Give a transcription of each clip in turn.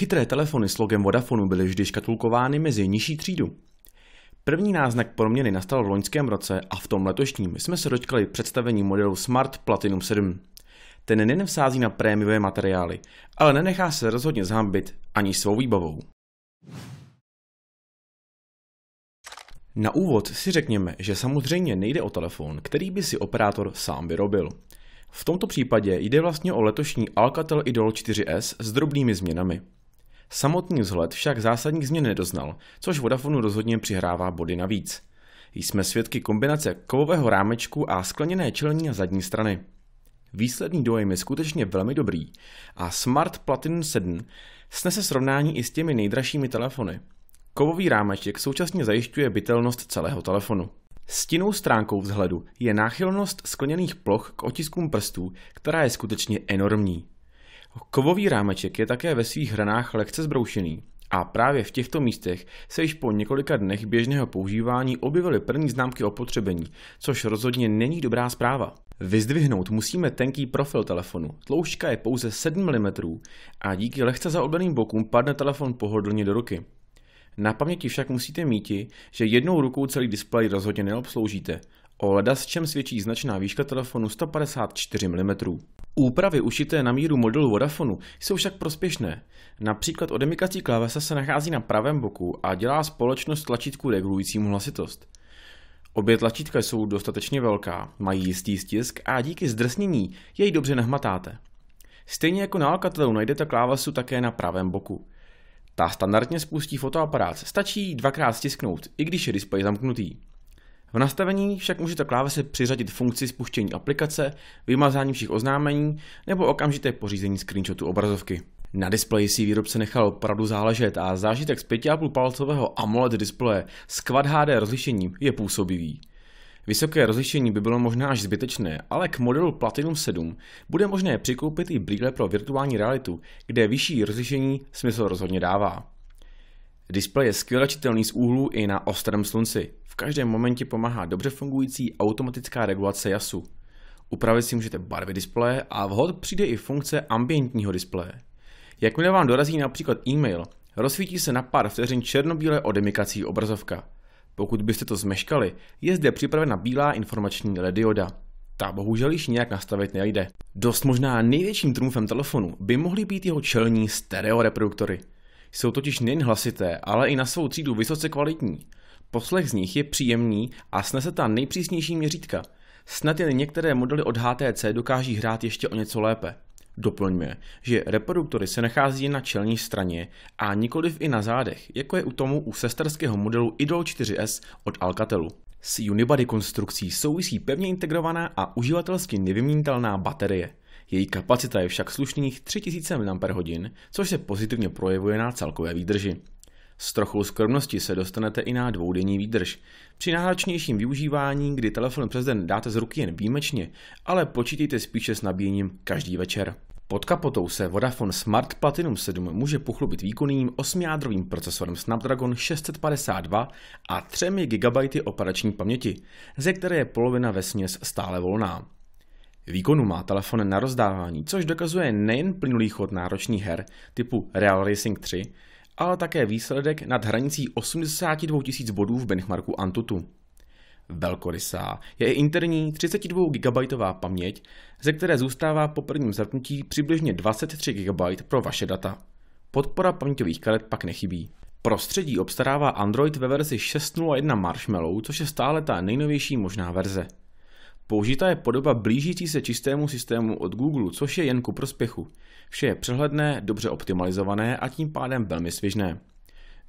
Chytré telefony s logem Vodafonu byly vždy škatulkovány mezi nižší třídu. První náznak proměny nastal v loňském roce a v tom letošním jsme se dočkali představení modelu Smart Platinum 7. Ten vsází na prémiové materiály, ale nenechá se rozhodně zhambit ani svou výbavou. Na úvod si řekněme, že samozřejmě nejde o telefon, který by si operátor sám vyrobil. V tomto případě jde vlastně o letošní Alcatel Idol 4S s drobnými změnami. Samotný vzhled však zásadních změn nedoznal, což Vodafonu rozhodně přihrává body navíc. Jsme svědky kombinace kovového rámečku a skleněné čelní a zadní strany. Výsledný dojem je skutečně velmi dobrý a Smart Platinum 7 snese srovnání i s těmi nejdražšími telefony. Kovový rámeček současně zajišťuje bytelnost celého telefonu. Stinnou stránkou vzhledu je náchylnost skleněných ploch k otiskům prstů, která je skutečně enormní. Kovový rámeček je také ve svých hranách lehce zbroušený a právě v těchto místech se již po několika dnech běžného používání objevily první známky opotřebení, což rozhodně není dobrá zpráva. Vyzdvihnout musíme tenký profil telefonu. Tloušťka je pouze 7 mm a díky lehce zaobleným bokům padne telefon pohodlně do ruky. Na paměti však musíte míti, že jednou rukou celý displej rozhodně neobsloužíte. O leda s čem svědčí značná výška telefonu 154 mm. Úpravy ušité na míru modelu Vodafonu jsou však prospěšné. Například odemykací klávesa se nachází na pravém boku a dělá společnost tlačítku regulujícímu hlasitost. Obě tlačítka jsou dostatečně velká, mají jistý stisk a díky zdrsnění jej dobře nahmatáte. Stejně jako na Alcatelu najdete klávesu také na pravém boku. Ta standardně spustí fotoaparát, stačí dvakrát stisknout, i když je displej zamknutý. V nastavení však můžete klávesy přiřadit funkci spuštění aplikace, vymazání všech oznámení nebo okamžité pořízení screenshotu obrazovky. Na displeji si výrobce nechal opravdu záležet a zážitek z 5,5 palcového AMOLED displeje s Quad HD rozlišením je působivý. Vysoké rozlišení by bylo možná až zbytečné, ale k modelu Platinum 7 bude možné přikoupit i brýle pro virtuální realitu, kde vyšší rozlišení smysl rozhodně dává. Displej je skvěle čitelný z úhlu i na ostrém slunci. V každém momentě pomáhá dobře fungující automatická regulace jasu. Upravit si můžete barvy displeje a vhod přijde i funkce ambientního displeje. Jakmile vám dorazí například e-mail, rozsvítí se na pár vteřin černobílé odemikací obrazovka. Pokud byste to zmeškali, je zde připravena bílá informační LED dioda. Ta bohužel již nějak nastavit nejde. Dost možná největším trumfem telefonu by mohly být jeho čelní stereo reproduktory. Jsou totiž nejen hlasité, ale i na svou třídu vysoce kvalitní. Poslech z nich je příjemný a snese ta nejpřísnější měřítka. Snad jen některé modely od HTC dokáží hrát ještě o něco lépe. Doplňme, že reproduktory se nachází na čelní straně a nikoliv i na zádech, jako je u tomu u sesterského modelu Idol 4S od Alcatelu. S unibody konstrukcí souvisí pevně integrovaná a uživatelsky nevyměnitelná baterie. Její kapacita je však slušných 3000 mAh, což se pozitivně projevuje na celkové výdrži. S trochou skromnosti se dostanete i na dvoudenní výdrž. Při náročnějším využívání, kdy telefon přes den dáte z ruky jen výjimečně, ale počítejte spíše s nabíjením každý večer. Pod kapotou se Vodafone Smart Platinum 7 může pochlubit výkonným 8-jádrovým procesorem Snapdragon 652 a 3 GB operační paměti, ze které je polovina vesměs stále volná. Výkonu má telefon na rozdávání, což dokazuje nejen plynulý chod náročných her typu Real Racing 3, ale také výsledek nad hranicí 82 000 bodů v benchmarku Antutu. Velkorysá je i interní 32 GB paměť, ze které zůstává po prvním zapnutí přibližně 23 GB pro vaše data. Podpora paměťových karet pak nechybí. Prostředí obstarává Android ve verzi 6.0.1 Marshmallow, což je stále ta nejnovější možná verze. Použitá je podoba blížící se čistému systému od Google, což je jen ku prospěchu. Vše je přehledné, dobře optimalizované a tím pádem velmi svěžné.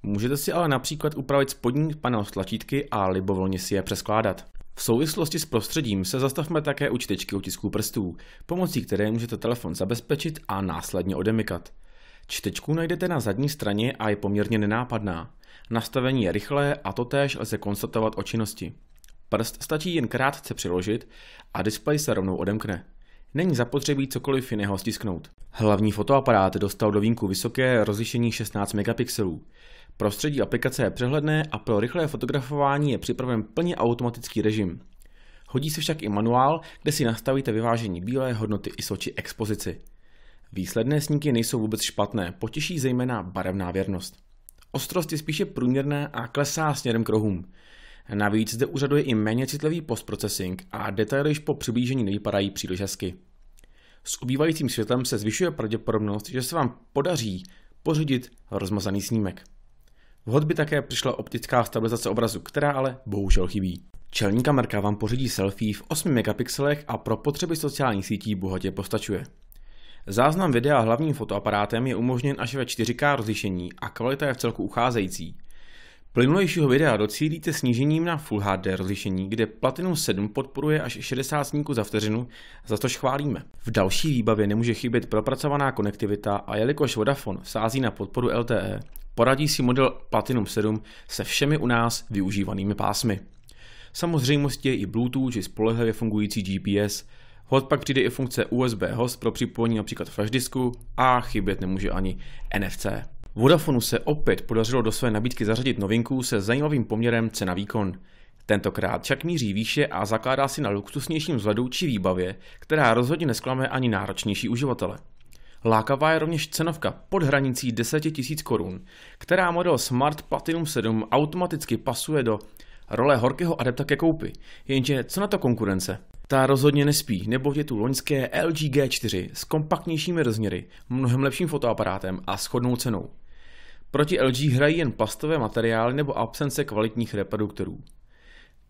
Můžete si ale například upravit spodní panel s tlačítky a libovolně si je přeskládat. V souvislosti s prostředím se zastavme také u čtečky otisků prstů, pomocí které můžete telefon zabezpečit a následně odemykat. Čtečku najdete na zadní straně a je poměrně nenápadná. Nastavení je rychlé a totéž lze konstatovat o činnosti. Prst stačí jen krátce přiložit a displej se rovnou odemkne. Není zapotřebí cokoliv jiného stisknout. Hlavní fotoaparát dostal do vínku vysoké rozlišení 16 megapixelů. Prostředí aplikace je přehledné a pro rychlé fotografování je připraven plně automatický režim. Hodí se však i manuál, kde si nastavíte vyvážení bílé hodnoty ISO či expozici. Výsledné snímky nejsou vůbec špatné, potěší zejména barevná věrnost. Ostrost je spíše průměrná a klesá směrem k rohům. Navíc zde uřaduje i méně citlivý postprocessing a detaily již po přiblížení nevypadají příliš hezky. S ubývajícím světlem se zvyšuje pravděpodobnost, že se vám podaří pořídit rozmazaný snímek. V by také přišla optická stabilizace obrazu, která ale bohužel chybí. Čelní kamerka vám pořídí selfie v 8 megapixelech a pro potřeby sociálních sítí bohatě postačuje. Záznam videa hlavním fotoaparátem je umožněn až ve 4K rozlišení a kvalita je v celku ucházející. Plynulejšího videa docílíte snížením na Full HD rozlišení, kde Platinum 7 podporuje až 60 snímků za vteřinu, za to chválíme. V další výbavě nemůže chybět propracovaná konektivita a jelikož Vodafone sází na podporu LTE, poradí si model Platinum 7 se všemi u nás využívanými pásmy. Samozřejmostí je i Bluetooth či spolehlivě fungující GPS, hod pak přijde i funkce USB host pro připojení například flashdisku a chybět nemůže ani NFC. Vodafonu se opět podařilo do své nabídky zařadit novinku se zajímavým poměrem cena-výkon. Tentokrát však míří výše a zakládá si na luxusnějším vzhledu či výbavě, která rozhodně nesklame ani náročnější uživatele. Lákavá je rovněž cenovka pod hranicí 10 000 korun, která model Smart Platinum 7 automaticky pasuje do role horkého adepta ke koupi, jenže co na to konkurence? ta rozhodně nespí, nebo je tu loňské LG G4 s kompaktnějšími rozměry, mnohem lepším fotoaparátem a shodnou cenou. Proti LG hrají jen plastové materiály nebo absence kvalitních reproduktorů.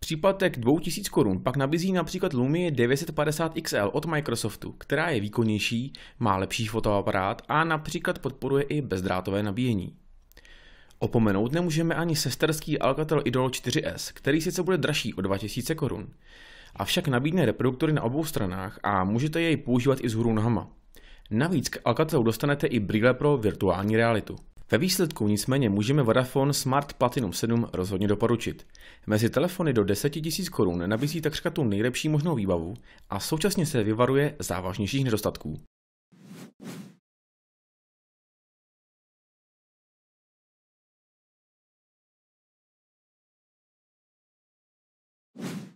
Případek 2000 korun pak nabízí například Lumie 950 XL od Microsoftu, která je výkonnější, má lepší fotoaparát a například podporuje i bezdrátové nabíjení. Opomenout nemůžeme ani sesterský Alcatel Idol 4S, který sice bude dražší o 2000 korun avšak nabídne reproduktory na obou stranách a můžete jej používat i z hůru nohama. Navíc k Alcatelu dostanete i brýle pro virtuální realitu. Ve výsledku nicméně můžeme Vodafone Smart Platinum 7 rozhodně doporučit. Mezi telefony do 10 000 korun nabízí takřka tu nejlepší možnou výbavu a současně se vyvaruje závažnějších nedostatků. you